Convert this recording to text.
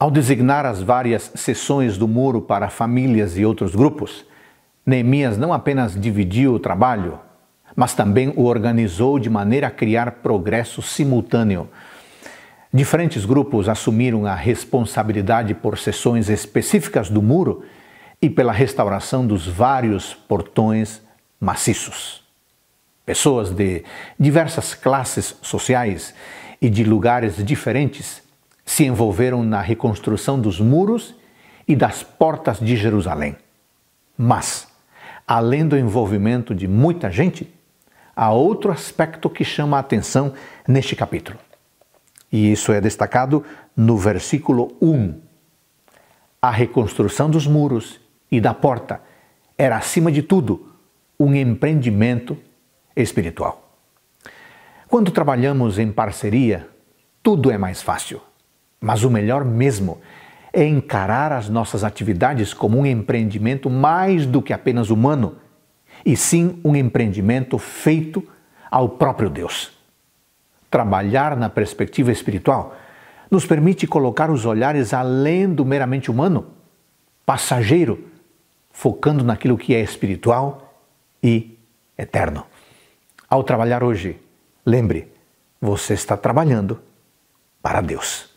Ao designar as várias sessões do muro para famílias e outros grupos, Neemias não apenas dividiu o trabalho, mas também o organizou de maneira a criar progresso simultâneo. Diferentes grupos assumiram a responsabilidade por sessões específicas do muro e pela restauração dos vários portões maciços. Pessoas de diversas classes sociais e de lugares diferentes se envolveram na reconstrução dos muros e das portas de Jerusalém. Mas, além do envolvimento de muita gente, há outro aspecto que chama a atenção neste capítulo. E isso é destacado no versículo 1. A reconstrução dos muros e da porta era, acima de tudo, um empreendimento espiritual. Quando trabalhamos em parceria, tudo é mais fácil. Mas o melhor mesmo é encarar as nossas atividades como um empreendimento mais do que apenas humano, e sim um empreendimento feito ao próprio Deus. Trabalhar na perspectiva espiritual nos permite colocar os olhares além do meramente humano, passageiro, focando naquilo que é espiritual e eterno. Ao trabalhar hoje, lembre, você está trabalhando para Deus.